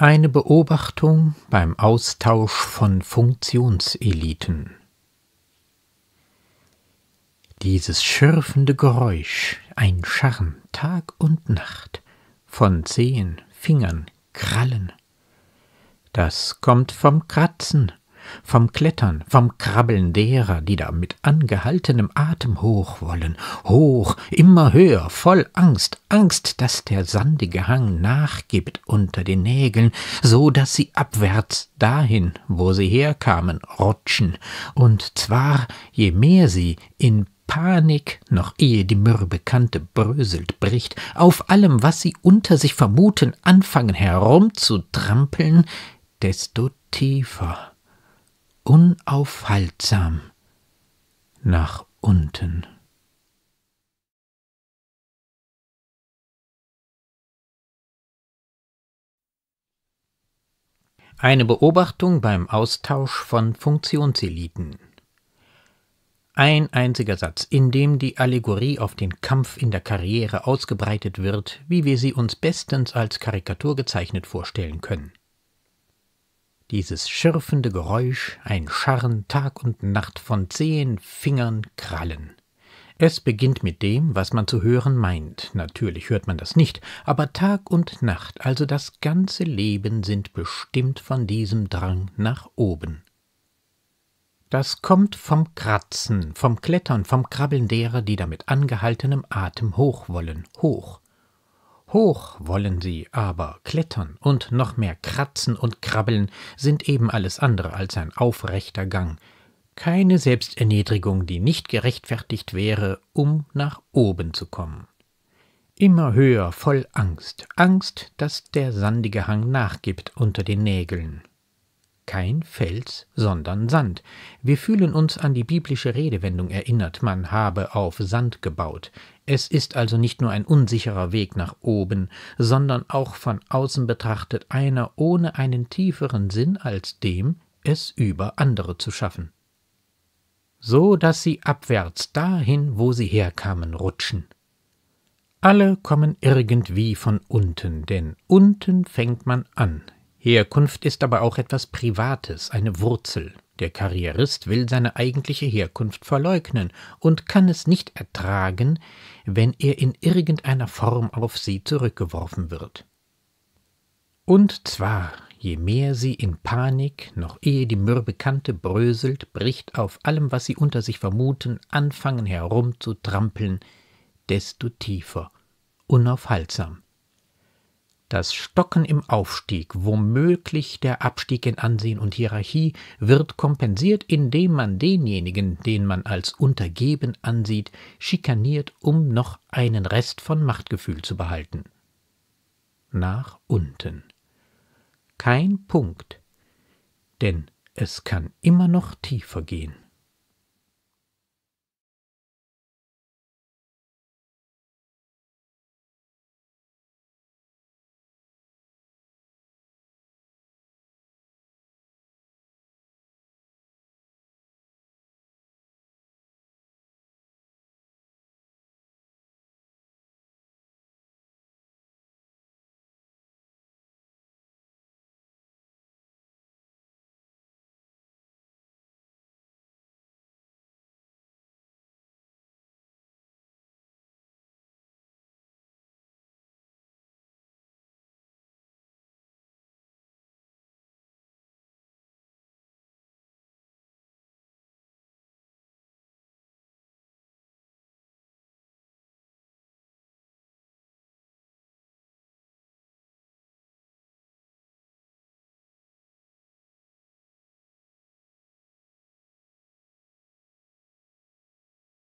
Eine Beobachtung beim Austausch von Funktionseliten. Dieses schürfende Geräusch, ein Scharren Tag und Nacht von Zehen, Fingern, Krallen, das kommt vom Kratzen vom Klettern, vom Krabbeln derer, die da mit angehaltenem Atem hoch wollen, hoch, immer höher, voll Angst, Angst, dass der sandige Hang nachgibt unter den Nägeln, so dass sie abwärts dahin, wo sie herkamen, rutschen, und zwar je mehr sie in Panik, noch ehe die mürbe Kante bröselt, bricht, auf allem, was sie unter sich vermuten, anfangen herumzutrampeln, desto tiefer unaufhaltsam nach unten. Eine Beobachtung beim Austausch von Funktionseliten. Ein einziger Satz, in dem die Allegorie auf den Kampf in der Karriere ausgebreitet wird, wie wir sie uns bestens als Karikatur gezeichnet vorstellen können dieses schürfende Geräusch, ein Scharren Tag und Nacht von zehn Fingern Krallen. Es beginnt mit dem, was man zu hören meint. Natürlich hört man das nicht, aber Tag und Nacht, also das ganze Leben, sind bestimmt von diesem Drang nach oben. Das kommt vom Kratzen, vom Klettern, vom Krabbeln derer, die da mit angehaltenem Atem hoch wollen, hoch. Hoch wollen sie, aber klettern und noch mehr kratzen und krabbeln sind eben alles andere als ein aufrechter Gang. Keine Selbsterniedrigung, die nicht gerechtfertigt wäre, um nach oben zu kommen. Immer höher, voll Angst, Angst, dass der sandige Hang nachgibt unter den Nägeln kein Fels, sondern Sand. Wir fühlen uns an die biblische Redewendung erinnert, man habe auf Sand gebaut. Es ist also nicht nur ein unsicherer Weg nach oben, sondern auch von außen betrachtet einer ohne einen tieferen Sinn als dem, es über andere zu schaffen. So dass sie abwärts dahin, wo sie herkamen, rutschen. Alle kommen irgendwie von unten, denn unten fängt man an, Herkunft ist aber auch etwas Privates, eine Wurzel. Der Karrierist will seine eigentliche Herkunft verleugnen und kann es nicht ertragen, wenn er in irgendeiner Form auf sie zurückgeworfen wird. Und zwar, je mehr sie in Panik, noch ehe die mürbe Kante bröselt, bricht auf allem, was sie unter sich vermuten, anfangen herumzutrampeln, desto tiefer, unaufhaltsam das Stocken im Aufstieg, womöglich der Abstieg in Ansehen und Hierarchie, wird kompensiert, indem man denjenigen, den man als untergeben ansieht, schikaniert, um noch einen Rest von Machtgefühl zu behalten. Nach unten. Kein Punkt, denn es kann immer noch tiefer gehen.